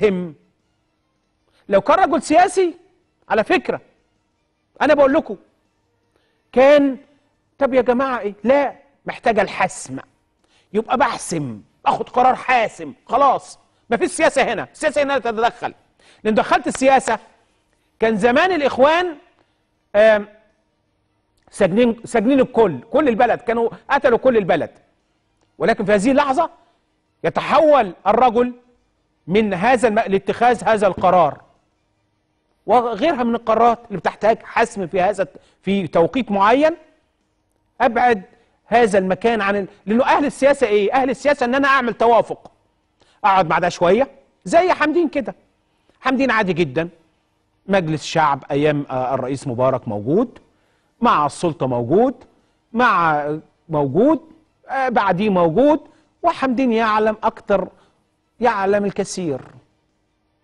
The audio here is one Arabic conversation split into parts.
سم لو كان رجل سياسي على فكرة أنا بقول لكم كان طب يا جماعة إيه لا محتاجة الحسم يبقى بحسم أخد قرار حاسم خلاص مفيش سياسة هنا السياسة هنا تتدخل لأن دخلت السياسة كان زمان الإخوان ساجنين ساجنين الكل كل البلد كانوا قتلوا كل البلد ولكن في هذه اللحظة يتحول الرجل من هذا الم... لاتخاذ هذا القرار وغيرها من القرارات اللي بتحتاج حسم في هذا في توقيت معين ابعد هذا المكان عن ال... لانه اهل السياسه ايه اهل السياسه ان انا اعمل توافق اقعد مع ده شويه زي حمدين كده حمدين عادي جدا مجلس شعب ايام آه، الرئيس مبارك موجود مع السلطه موجود مع موجود آه، بعديه موجود وحمدين يعلم اكتر يعلم الكثير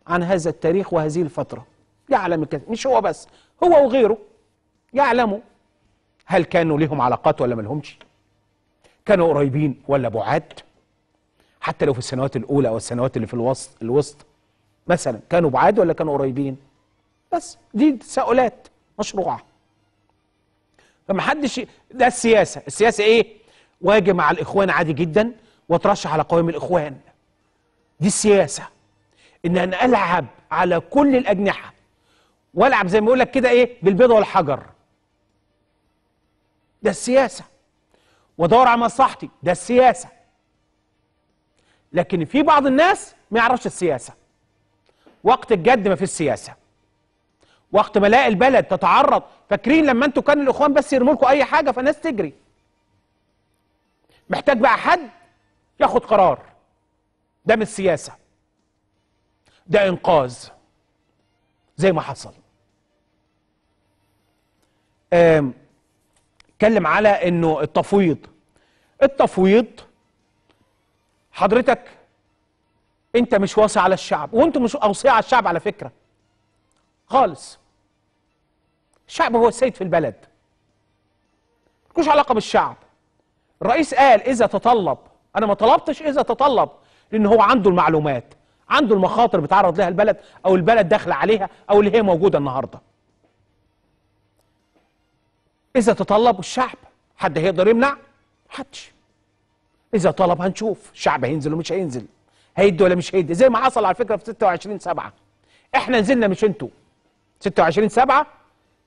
عن هذا التاريخ وهذه الفترة يعلم الكثير مش هو بس هو وغيره يعلموا هل كانوا لهم علاقات ولا ملهمش كانوا قريبين ولا بعاد حتى لو في السنوات الأولى أو السنوات اللي في الوسط الوسط مثلا كانوا بعاد ولا كانوا قريبين بس دي تساؤلات مشروعة فمحدش ده السياسة السياسة إيه واجه مع الإخوان عادي جدا وترشح على قوائم الإخوان دي السياسه ان انا العب على كل الاجنحه والعب زي ما بيقول لك كده ايه بالبيض والحجر ده السياسه وادور على مصلحتي ده السياسه لكن في بعض الناس ما يعرفش السياسه وقت الجد ما فيش سياسه وقت ما الاقي البلد تتعرض فاكرين لما انتوا كان الاخوان بس يرموا لكم اي حاجه فالناس تجري محتاج بقى حد ياخد قرار ده مش سياسة ده إنقاذ زي ما حصل اتكلم على انه التفويض التفويض حضرتك انت مش واصي على الشعب وانتم مش اوصياء على الشعب على فكره خالص الشعب هو السيد في البلد ملكوش علاقه بالشعب الرئيس قال اذا تطلب انا ما طلبتش اذا تطلب لان هو عنده المعلومات عنده المخاطر بتعرض لها البلد او البلد داخله عليها او اللي هي موجوده النهارده اذا تطلب الشعب حد هيقدر يمنع حدش اذا طلب هنشوف الشعب هينزل ومش هينزل هيدي ولا مش هيدي زي ما حصل على فكره في 26 7 احنا نزلنا مش انتوا 26 7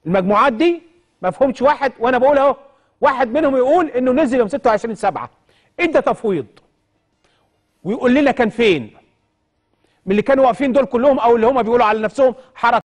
المجموعات دي ما فهمش واحد وانا بقول اهو واحد منهم يقول انه نزل يوم 26 7 ادى تفويض ويقول لنا كان فين من اللي كانوا واقفين دول كلهم او اللي هم بيقولوا على نفسهم حركه